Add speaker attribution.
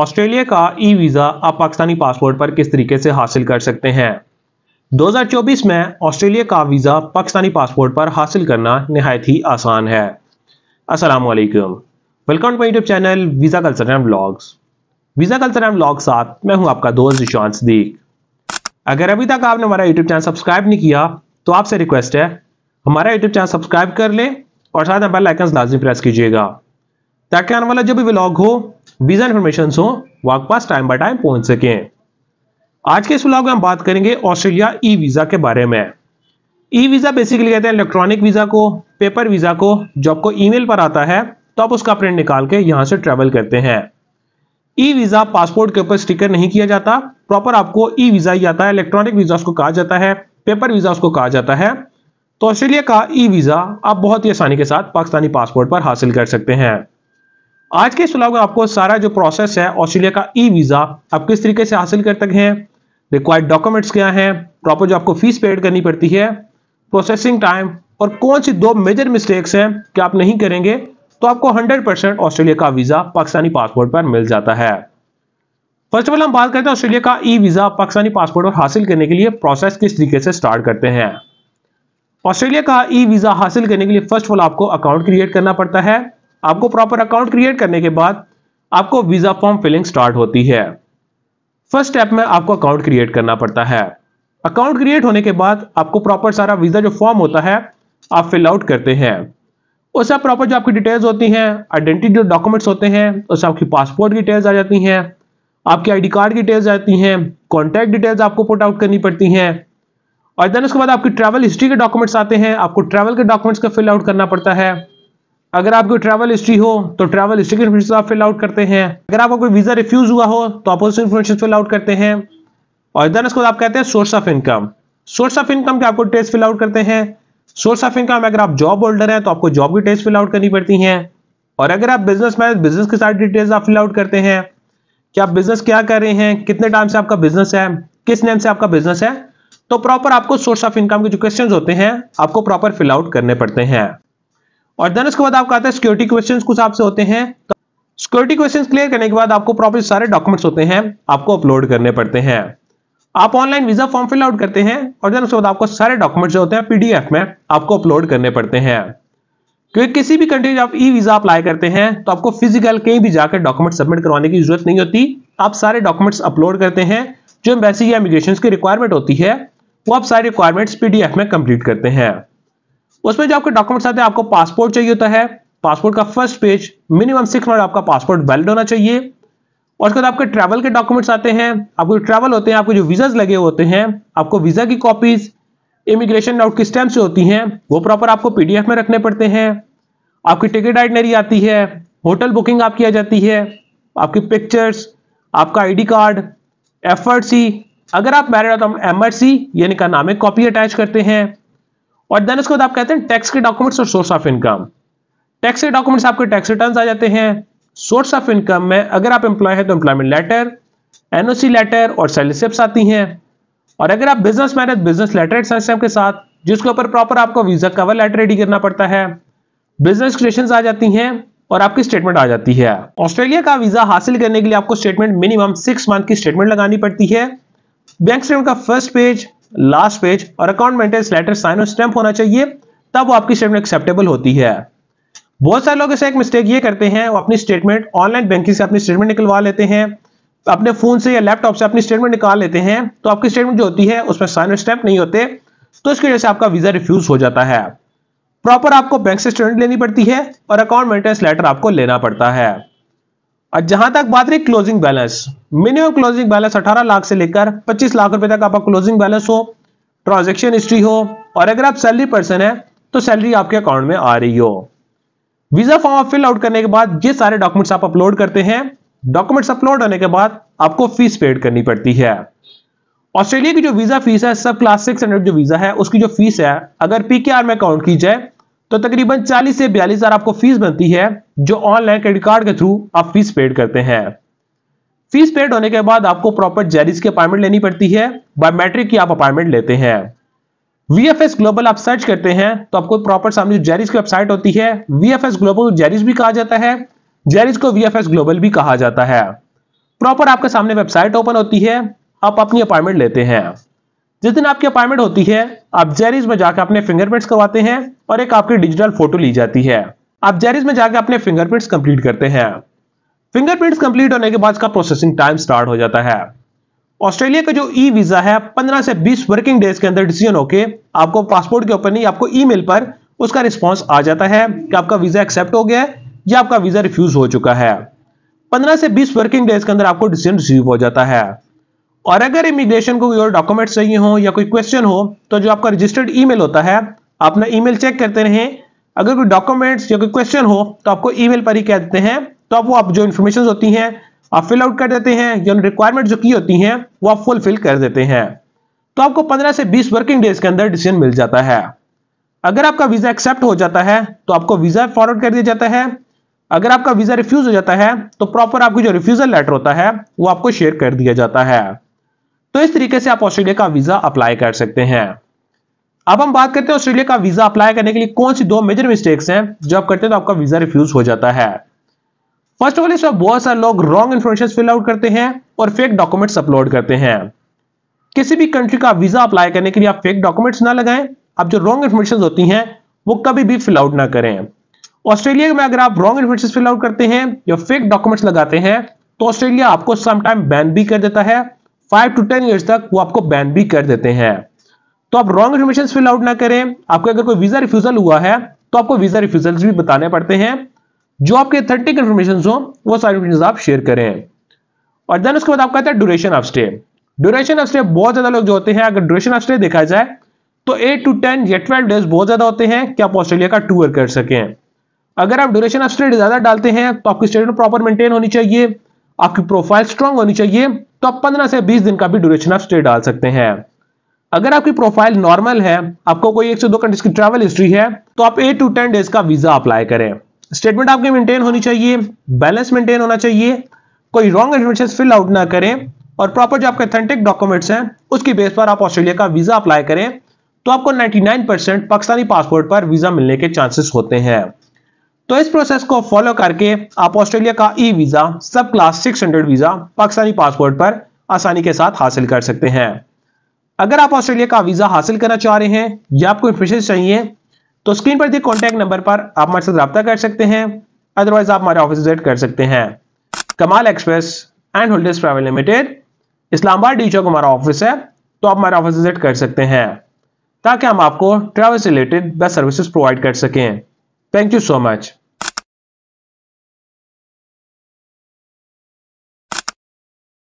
Speaker 1: Australia का e visa आप Pakistani passport पर किस तरीके से हासिल कर सकते हैं 2024 में ऑस्ट्रेलिया का वीज़ा पाकिस्तानी पासपोर्ट पर हासिल करना नहायत ही आसान है अस्सलाम welcome to my YouTube channel visa culture and blogs visa culture and blog साथ मैं हूं आपका दोस्त जिशांत सदीक अगर अभी तक आपने हमारा यूट्यूब चैनल सब्सक्राइब नहीं किया तो आपसे रिक्वेस्ट है हमारा यूट्यूब चैनल सब्सक्राइब कर लें और साथ में बेल आइकन लाजमी प्रेस कीजिएगा ताकि आने वाला जो भी ब्लॉग हो वीजा इन्फॉर्मेशन हो आपके पास टाइम बाय टाइम पहुंच सके आज के इस ब्लॉग में हम बात करेंगे ऑस्ट्रेलिया ई वीजा के बारे में ई वीजा बेसिकली कहते हैं इलेक्ट्रॉनिक वीजा को पेपर वीजा को जो आपको ईमेल पर आता है तो आप उसका प्रिंट निकाल के यहां से ट्रेवल करते हैं ई वीजा पासपोर्ट के ऊपर स्टिकर नहीं किया जाता प्रॉपर आपको ई वीजा ही आता है इलेक्ट्रॉनिक वीजा उसको कहा जाता है पेपर वीजा उसको कहा जाता है तो ऑस्ट्रेलिया का ई वीजा आप बहुत ही आसानी के साथ पाकिस्तानी पासपोर्ट पर हासिल कर सकते हैं आज के इस में आपको सारा जो प्रोसेस है ऑस्ट्रेलिया का ई वीज़ा आप किस तरीके से हासिल कर सकते हैं रिक्वायर्ड डॉक्यूमेंट्स क्या हैं प्रॉपर जो आपको फीस पेड करनी पड़ती है प्रोसेसिंग टाइम और कौन सी दो मेजर मिस्टेक्स हैं कि आप नहीं करेंगे तो आपको 100% परसेंट ऑस्ट्रेलिया का वीज़ा पाकिस्तानी पासपोर्ट पर मिल जाता है फर्स्ट ऑफ ऑल हम बात करते हैं ऑस्ट्रेलिया का ई वीज़ा पाकिस्तानी पासपोर्ट पर हासिल करने के लिए प्रोसेस किस तरीके से स्टार्ट करते हैं ऑस्ट्रेलिया का ई वीज़ा हासिल करने के लिए फर्स्ट ऑफ ऑल आपको अकाउंट क्रिएट करना पड़ता है आपको प्रॉपर अकाउंट क्रिएट करने के बाद आपको वीजा फॉर्म फिलिंग स्टार्ट होती है फर्स्ट स्टेप में आपको अकाउंट क्रिएट करना पड़ता है अकाउंट क्रिएट होने के बाद आपको प्रॉपर सारा वीजा जो फॉर्म होता है आप फिल आउट करते हैं उससे प्रॉपर जो आपकी डिटेल्स होती हैं आइडेंटिटी जो डॉक्यूमेंट्स होते हैं उससे आपकी पासपोर्ट की डिटेल्स आ जाती हैं आपकी आईडी कार्ड की डिटेल्स आती हैं कॉन्टैक्ट डिटेल्स आपको पुट आउट करनी पड़ती हैं और देन उसके बाद आपकी ट्रैवल हिस्ट्री के डॉक्यूमेंट्स आते हैं आपको ट्रैवल के डॉक्यूमेंट्स का फिल आउट करना पड़ता है अगर आपकी ट्रैवल हिस्ट्री हो तो ट्रैवल हिस्ट्री की इन्फॉर्मेशन आप फिल आउट करते हैं अगर आपका कोई वीज़ा रिफ्यूज़ हुआ हो तो आप उसकी इन्फॉर्मेशन फिल आउट करते हैं और इधर इसको आप कहते हैं source of income source of income के आपको टेस्ट फिल आउट करते हैं सोर्स ऑफ इनकम अगर आप जॉब होल्डर हैं तो आपको जॉब की टेस्ट फिल आउट करनी पड़ती है और अगर आप बिजनेस मैन बिजनेस की सारी डिटेल्स आप फिल आउट करते हैं कि आप बिजनेस क्या कर रहे हैं कितने टाइम से आपका बिजनेस है किस नेम से आपका बिजनेस है तो प्रॉपर आपको सोर्स ऑफ इनकम के जो क्वेश्चन होते हैं आपको प्रॉपर फिल आउट करने पड़ते हैं और देन उसके बाद आपका आता है सिक्योरिटी क्वेश्चन कुछ आपसे होते हैं तो सिक्योरिटी क्वेश्चन क्लियर करने के बाद आपको प्रॉपर सारे डॉक्यूमेंट्स होते हैं आपको अपलोड करने पड़ते हैं आप online visa form fill out करते हैं और देन उसके बाद आपको सारे डॉक्यूमेंट्स जो होते हैं पीडीएफ में आपको अपलोड करने पड़ते हैं क्योंकि किसी भी कंट्री में आप ई वीजा अप्लाई करते हैं तो आपको फिजिकल कहीं भी जाकर डॉक्यूमेंट सबमिट करवाने की जरूरत नहीं होती आप सारे डॉक्यूमेंट्स अपलोड करते हैं जो एम्बेसी या इमिग्रेशन की रिक्वायरमेंट होती है वो आप सारे रिक्वायरमेंट्स पीडीएफ में कंप्लीट करते हैं उसमें जो आपके डॉक्यूमेंट्स आते हैं आपको पासपोर्ट चाहिए होता है पासपोर्ट का first page minimum six month आपका पासपोर्ट वैलिड होना चाहिए और उसके बाद आपके ट्रैवल के डॉक्यूमेंट्स आते हैं आपको ट्रैवल होते हैं आपको जो वीजाज लगे होते हैं आपको वीजा की कॉपीज इमिग्रेशन आउट की स्टैम्प होती हैं वो प्रॉपर आपको पीडीएफ में रखने पड़ते हैं आपकी टिकट आइटनरी आती है होटल बुकिंग आपकी आ जाती है आपकी पिक्चर्स आपका आईडी कार्ड एफ अगर आप मैरिड हो तो हम एम यानी का नामे कॉपी अटैच करते हैं और देन उसके बाद आप कहते हैं टैक्स के डॉक्यूमेंट्स और सोर्स ऑफ इनकम टैक्स के डॉक्यूमेंट्स आपके टैक्स रिटर्न आ जाते हैं सोर्स ऑफ इनकम में अगर आप एम्प्लॉय हैं तो एम्प्लॉयमेंट लेटर एनओसी लेटर और सैलरीशिप्स आती हैं और अगर आप बिजनेस मैन है बिजनेस लेटर सैलरीशिप के साथ जिसके ऊपर प्रॉपर आपको वीजा कवर लेटर रेडी करना पड़ता है बिजनेस क्रिएशन आ जाती हैं और आपकी स्टेटमेंट आ जाती है ऑस्ट्रेलिया का वीजा हासिल करने के लिए आपको स्टेटमेंट मिनिमम सिक्स मंथ की स्टेटमेंट लगानी पड़ती है बैंक स्टेटमेंट का फर्स्ट पेज लास्ट पेज और अकाउंट मेंटेनेंस लेटर साइन और स्टैंप होना चाहिए तब वो आपकी स्टेटमेंट एक्सेप्टेबल होती है बहुत सारे लोग ऐसे एक मिस्टेक ये करते हैं वो अपनी स्टेटमेंट ऑनलाइन बैंकिंग से अपनी स्टेटमेंट निकलवा लेते हैं अपने फोन से या लैपटॉप से अपनी स्टेटमेंट निकाल लेते हैं तो आपकी स्टेटमेंट जो होती है उसमें साइन और स्टैंप नहीं होते तो इसकी वजह से आपका वीजा रिफ्यूज हो जाता है प्रॉपर आपको बैंक से स्टेटमेंट लेनी पड़ती है और अकाउंट मेंटेनेंस लेटर आपको लेना पड़ता है और जहां तक बात रही closing balance minimum closing balance 18 lakh से लेकर 25 लाख रुपए तक आपका क्लोजिंग बैलेंस हो ट्रांजेक्शन हिस्ट्री हो और अगर आप सैलरी पर्सन है तो सैलरी आपके अकाउंट में आ रही हो वीजा फॉर्म फिल आउट करने के बाद ये सारे डॉक्यूमेंट्स आप अपलोड करते हैं डॉक्यूमेंट्स अपलोड होने के बाद आपको फीस पेड करनी पड़ती है ऑस्ट्रेलिया की जो वीजा फीस है सब क्लास सिक्स हंड्रेड जो वीजा है उसकी जो फीस है अगर पीकेआर में काउंट की जाए तो तकरीबन 40 से बयालीस हजार आपको फीस बनती है जो ऑनलाइन क्रेडिट कार्ड के थ्रू आप फीस पेड करते हैं फीस पेड होने के बाद आपको प्रॉपर जेरिस की अपॉइंटमेंट लेनी पड़ती है बायोमेट्रिक की आप अपॉइंटमेंट लेते हैं वीएफएस ग्लोबल आप सर्च करते हैं तो आपको प्रॉपर सामने जेरिस की वेबसाइट होती है वीएफएस ग्लोबल जेरिस भी कहा जाता है जेरिस को वीएफएस ग्लोबल भी कहा जाता है प्रॉपर आपके सामने वेबसाइट ओपन होती है आप अपनी अपॉइंटमेंट लेते हैं जिस दिन आपकी अपॉइंटमेंट होती है आप जेरिज में जाकर अपने फिंगरप्रिंट्स करवाते हैं और एक आपकी डिजिटल फोटो ली जाती है आप जेरिज में जाकर अपने फिंगरप्रिंट्स कंप्लीट करते हैं फिंगरप्रिंट्स कंप्लीट होने के बाद का प्रोसेसिंग टाइम स्टार्ट हो जाता है ऑस्ट्रेलिया का जो ई वीजा है 15 से 20 वर्किंग डेज के अंदर डिसीजन होके आपको पासपोर्ट के ऊपर नहीं आपको ईमेल पर उसका रिस्पॉन्स आ जाता है कि आपका वीजा एक्सेप्ट हो गया है या आपका वीजा रिफ्यूज हो चुका है 15 से 20 वर्किंग डेज के अंदर आपको डिसीजन रिसीव हो जाता है और अगर इमिग्रेशन को कोई और डॉक्यूमेंट चाहिए हो या कोई क्वेश्चन हो तो जो आपका रजिस्टर्ड ईमेल होता है अपना ईमेल चेक करते रहें अगर कोई डॉक्यूमेंट्स या कोई क्वेश्चन हो तो आपको ईमेल पर ही कह देते हैं तो आप वो आप जो इन्फॉर्मेशन होती हैं आप फिल आउट कर देते हैं या रिक्वायरमेंट जो की होती हैं वो आप फुलफिल कर देते हैं तो आपको 15 से 20 वर्किंग डेज के अंदर डिसीजन मिल जाता है अगर आपका वीजा एक्सेप्ट हो जाता है तो आपको वीजा फॉरवर्ड कर दिया जाता है अगर आपका वीजा रिफ्यूज हो जाता है तो प्रॉपर आपको जो रिफ्यूजल लेटर होता है वो आपको शेयर कर दिया जाता है तो इस तरीके से आप ऑस्ट्रेलिया का वीजा अप्लाई कर सकते हैं अब हम बात करते हैं ऑस्ट्रेलिया का वीजा अप्लाई करने के लिए कौन सी दो मेजर मिस्टेक्स हैं जो आप करते हैं तो आपका वीजा रिफ्यूज हो जाता है फर्स्ट ऑफ ऑल इसमें बहुत सारे लोग रॉन्ग इन्फॉर्मेशन फिल आउट करते हैं और फेक डॉक्यूमेंट्स अपलोड करते हैं किसी भी कंट्री का वीजा अप्लाई करने के लिए आप फेक डॉक्यूमेंट्स ना लगाएं आप जो रॉन्ग इन्फॉर्मेशन होती हैं वो कभी भी फिल आउट ना करें ऑस्ट्रेलिया में अगर आप रॉन्ग इन्फॉर्मेशन फिल आउट करते हैं या फेक डॉक्यूमेंट्स लगाते हैं तो ऑस्ट्रेलिया आपको समटाइम बैन भी कर देता है फाइव टू टेन ईयर्स तक वो आपको बैन भी कर देते हैं तो आप रॉन्ग इन्फॉर्मेशन फिल आउट ना करें आपको अगर कोई वीजा रिफ्यूजल हुआ है तो आपको वीजा रिफ्यूजल भी बताने पड़ते हैं जो आपके अथेंटिक इन्फॉर्मेशन हो वो सारी इन्फॉर्मेशन आप शेयर करें और देन उसके बाद आप कहते हैं duration of stay duration of stay बहुत ज्यादा लोग जो होते हैं अगर ड्यूरेशन ऑफ स्टे देखा जाए तो एट टू टेन या ट्वेल्व डेज बहुत ज्यादा होते हैं कि आप ऑस्ट्रेलिया का टूर कर सकें अगर आप ड्यूरेशन ऑफ स्टे ज्यादा डालते हैं तो आपकी स्टेट प्रॉपर मेंटेन होनी चाहिए आपकी प्रोफाइल स्ट्रांग होनी चाहिए तो आप 15 से 20 दिन का भी ड्यूरेशन ऑफ स्टे डाल सकते हैं अगर आपकी प्रोफाइल नॉर्मल है आपको कोई एक से दो कंट्रीज की ट्रैवल हिस्ट्री है तो आप एट टू टेन डेज का वीजा अप्लाई करें स्टेटमेंट आपके मेंटेन होनी चाहिए बैलेंस मेंटेन होना चाहिए कोई रॉन्ग इन्फॉर्मेशन फिल आउट ना करें और प्रॉपर जो आपके अथेंटिक डॉक्यूमेंट्स हैं उसकी बेस पर आप ऑस्ट्रेलिया का वीजा अप्लाई करें तो आपको 99 परसेंट पाकिस्तानी पासपोर्ट पर वीजा मिलने के चांसेस होते हैं तो इस प्रोसेस को फॉलो करके आप ऑस्ट्रेलिया का e visa subclass 600 visa Pakistani passport पर आसानी के साथ हासिल कर सकते हैं अगर आप ऑस्ट्रेलिया का वीजा हासिल करना चाह रहे हैं या आपको इन्फॉर्मेशन चाहिए तो स्क्रीन पर दिए कॉन्टैक्ट नंबर पर आप हमारे साथ रब्ता कर सकते हैं अदरवाइज आप हमारे ऑफिस विजिट कर सकते हैं Kamal express and holders travel limited Islamabad D Chowk हमारा ऑफिस है तो आप हमारा ऑफिस विजिट कर सकते हैं ताकि हम आपको ट्रैवल से रिलेटेड बेस्ट सर्विसेज प्रोवाइड कर सकें Thank you so much.